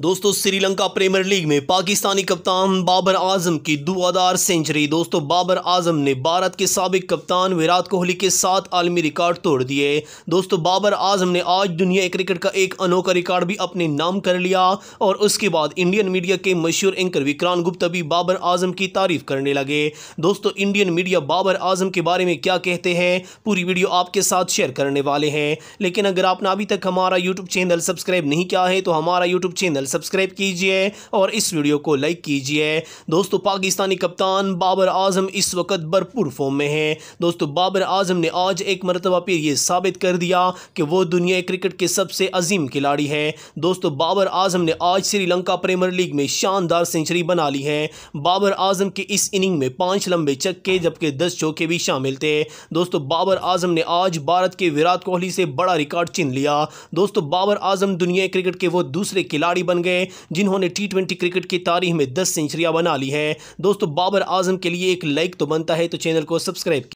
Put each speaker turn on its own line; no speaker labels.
दोस्तों Sri Lanka premiere league में पाकिस्तानी कप्तान बाबर आजम की दुआदार सेंचुरी दोस्तों बाबर आजम ने भारत के सबक कप्तान विराट कोहली के साथ आलमी रिकॉर्ड तोड़ दिए दोस्तों बाबर आजम ने आज दुनिया क्रिकेट का एक अनोखा रिकॉर्ड भी अपने नाम कर लिया और उसके बाद इंडियन मीडिया के मशहूर एंकर विक्रांत गुप्ता भी बाबर आजम की तारीफ करने लगे दोस्तों इंडियन मीडिया बाबर आजम के बारे में क्या कहते हैं पूरी वीडियो आपके साथ शेयर करने वाले हैं लेकिन अगर आपने अभी तक हमारा यूट्यूब चैनल सब्सक्राइब नहीं किया है तो हमारा यूट्यूब चैनल चैनल सब्सक्राइब कीजिए और इस वीडियो को लाइक कीजिए दोस्तों पाकिस्तानी कप्तान बाबर आजम इस वक्त भरपूर फॉर्म में है दोस्तों बाबर आजम ने आज एक मरतबा फिर यह साबित कर दिया कि वो दुनिया क्रिकेट के सबसे अजीम खिलाड़ी है दोस्तों बाबर आजम ने आज श्रीलंका प्रीमियर लीग में शानदार सेंचुरी बना ली है बाबर आजम के इस इनिंग में पांच लंबे चक्के जबकि दस चौके भी शामिल थे दोस्तों बाबर आजम ने आज भारत के विराट कोहली से बड़ा रिकॉर्ड चिन लिया दोस्तों बाबर आजम दुनिया क्रिकेट के वो दूसरे खिलाड़ी बन गए जिन्होंने टी क्रिकेट की तारीख में दस सेंचुरियाँ बना ली हैं दोस्तों बाबर आजम के लिए एक लाइक तो बनता है तो चैनल को सब्सक्राइब